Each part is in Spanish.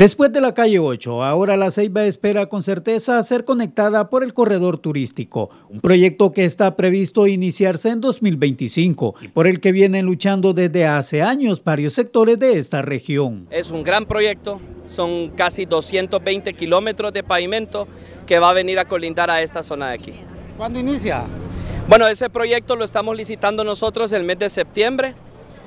Después de la calle 8, ahora la Ceiba espera con certeza ser conectada por el corredor turístico, un proyecto que está previsto iniciarse en 2025 por el que vienen luchando desde hace años varios sectores de esta región. Es un gran proyecto, son casi 220 kilómetros de pavimento que va a venir a colindar a esta zona de aquí. ¿Cuándo inicia? Bueno, ese proyecto lo estamos licitando nosotros el mes de septiembre.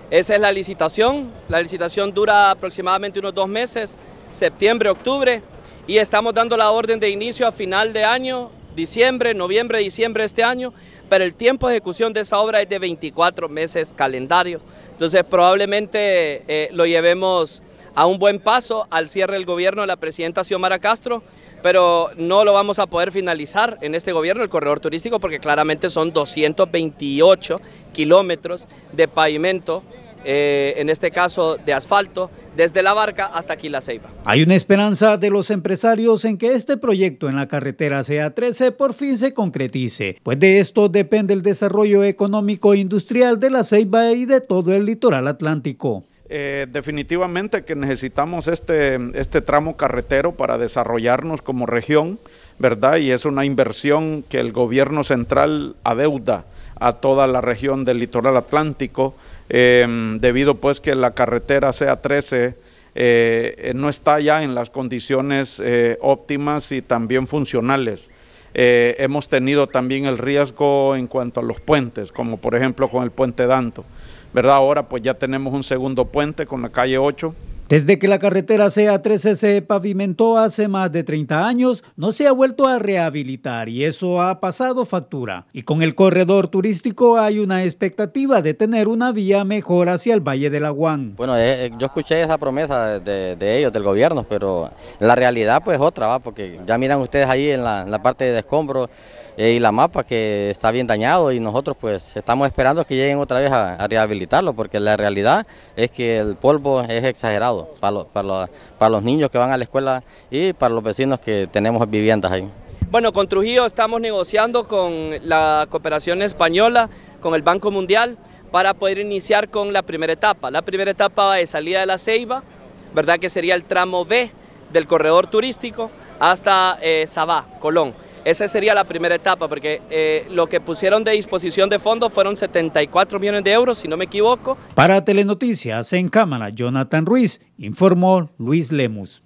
Esa es la licitación. La licitación dura aproximadamente unos dos meses septiembre, octubre, y estamos dando la orden de inicio a final de año, diciembre, noviembre, diciembre de este año, pero el tiempo de ejecución de esa obra es de 24 meses calendario. Entonces probablemente eh, lo llevemos a un buen paso al cierre del gobierno de la presidenta Xiomara Castro, pero no lo vamos a poder finalizar en este gobierno, el corredor turístico, porque claramente son 228 kilómetros de pavimento eh, en este caso de asfalto, desde la barca hasta aquí la ceiba. Hay una esperanza de los empresarios en que este proyecto en la carretera CA13 por fin se concretice, pues de esto depende el desarrollo económico e industrial de la ceiba y de todo el litoral atlántico. Eh, definitivamente que necesitamos este, este tramo carretero para desarrollarnos como región, ¿verdad? Y es una inversión que el gobierno central adeuda a toda la región del litoral atlántico. Em, debido pues que la carretera sea 13 eh, eh, no está ya en las condiciones eh, óptimas y también funcionales. hemos tenido también el riesgo en cuanto a los puentes, como por ejemplo con el puente Danto, ¿verdad? Ahora pues ya tenemos un segundo puente con la calle 8, desde que la carretera CA13 se pavimentó hace más de 30 años, no se ha vuelto a rehabilitar y eso ha pasado factura. Y con el corredor turístico hay una expectativa de tener una vía mejor hacia el Valle del Aguán. Bueno, eh, eh, yo escuché esa promesa de, ellos, del gobierno, pero la realidad pues otra, porque ya miran ustedes ahí en la, parte de escombros eh, y la mapa que está bien dañado y nosotros pues estamos esperando que lleguen otra vez a, rehabilitarlo porque la realidad es que el polvo es exagerado para, para, los niños que van a la escuela y para los vecinos que tenemos viviendas ahí. Bueno, con Trujillo estamos negociando con la cooperación española, con el Banco Mundial, para poder iniciar con la primera etapa. La primera etapa de salida de la Ceiba, ¿verdad? Que sería el tramo B del corredor turístico hasta eh, Sabá, Colón. Esa sería la primera etapa, porque eh, lo que pusieron de disposición de fondos fueron 74 millones de euros, si no me equivoco. Para Telenoticias en cámara, Jonathan Ruiz, informó Luis Lemus.